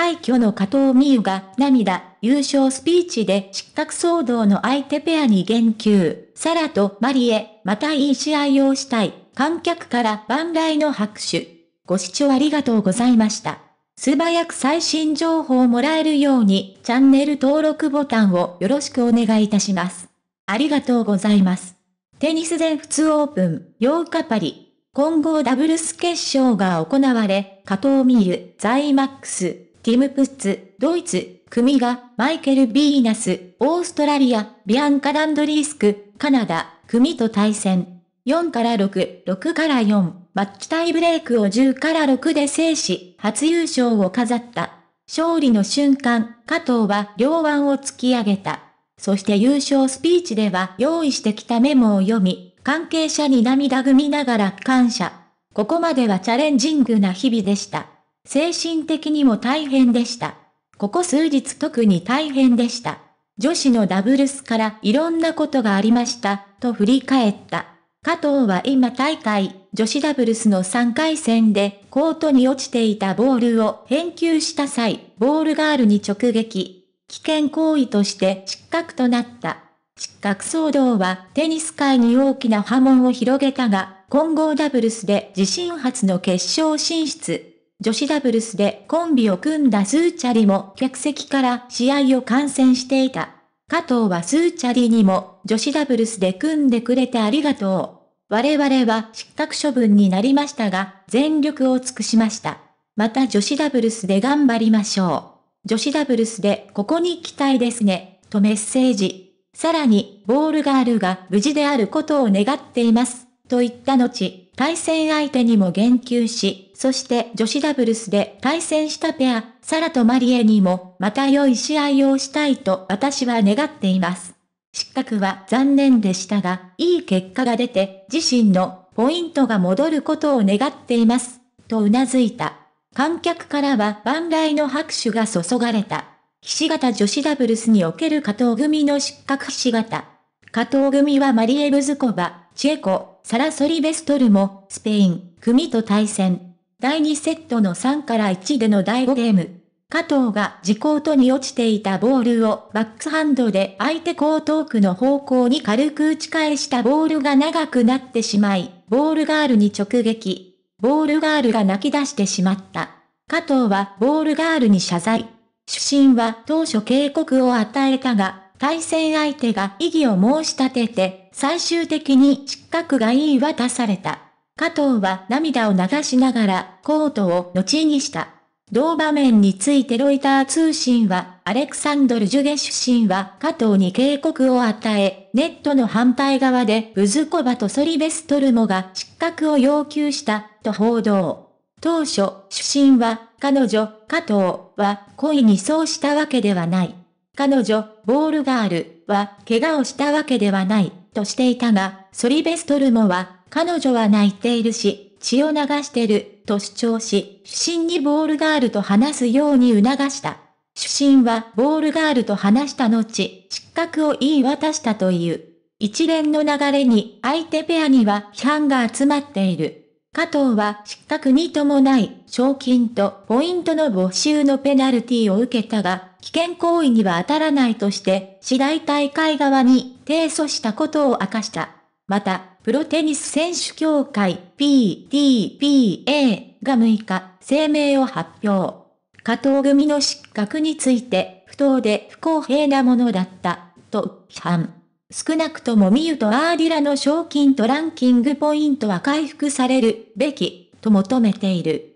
廃挙の加藤美優が涙、優勝スピーチで失格騒動の相手ペアに言及。サラとマリエ、またいい試合をしたい。観客から万来の拍手。ご視聴ありがとうございました。素早く最新情報をもらえるように、チャンネル登録ボタンをよろしくお願いいたします。ありがとうございます。テニス全仏オープン、8日パリ。混合ダブルス決勝が行われ、加藤美優、ザイマックス、ティム・プッツ、ドイツ、組が、マイケル・ビーナス、オーストラリア、ビアンカ・ランドリースク、カナダ、組と対戦。4から6、6から4、マッチタイブレークを10から6で制し、初優勝を飾った。勝利の瞬間、加藤は両腕を突き上げた。そして優勝スピーチでは用意してきたメモを読み、関係者に涙ぐみながら感謝。ここまではチャレンジングな日々でした。精神的にも大変でした。ここ数日特に大変でした。女子のダブルスからいろんなことがありました、と振り返った。加藤は今大会、女子ダブルスの3回戦で、コートに落ちていたボールを返球した際、ボールガールに直撃。危険行為として失格となった。失格騒動はテニス界に大きな波紋を広げたが、混合ダブルスで自身初の決勝進出。女子ダブルスでコンビを組んだスーチャリも客席から試合を観戦していた。加藤はスーチャリにも女子ダブルスで組んでくれてありがとう。我々は失格処分になりましたが、全力を尽くしました。また女子ダブルスで頑張りましょう。女子ダブルスでここに期待ですね、とメッセージ。さらに、ボールガールが無事であることを願っています、と言った後、対戦相手にも言及し、そして女子ダブルスで対戦したペア、サラとマリエにも、また良い試合をしたいと私は願っています。失格は残念でしたが、いい結果が出て、自身のポイントが戻ることを願っています。と頷いた。観客からは万来の拍手が注がれた。菱形女子ダブルスにおける加藤組の失格菱形。加藤組はマリエ・ブズコバ、チェコ、サラソリベストルも、スペイン、組と対戦。第2セットの3から1での第5ゲーム。加藤が自コートに落ちていたボールをバックハンドで相手コートの方向に軽く打ち返したボールが長くなってしまい、ボールガールに直撃。ボールガールが泣き出してしまった。加藤はボールガールに謝罪。主審は当初警告を与えたが、対戦相手が異議を申し立てて、最終的に失格が言い渡された。加藤は涙を流しながらコートを後にした。同場面についてロイター通信は、アレクサンドル・ジュゲ出身は加藤に警告を与え、ネットの反対側でブズコバとソリベストルモが失格を要求した、と報道。当初、主身は、彼女、加藤は、故意にそうしたわけではない。彼女、ボールガールは怪我をしたわけではないとしていたが、ソリベストルモは彼女は泣いているし、血を流してると主張し、主審にボールガールと話すように促した。主審はボールガールと話した後、失格を言い渡したという。一連の流れに相手ペアには批判が集まっている。加藤は失格に伴い、賞金とポイントの募集のペナルティを受けたが、危険行為には当たらないとして、次第大会側に提訴したことを明かした。また、プロテニス選手協会 PTPA が6日、声明を発表。加藤組の失格について、不当で不公平なものだった、と批判。少なくともミユとアーディラの賞金とランキングポイントは回復されるべき、と求めている。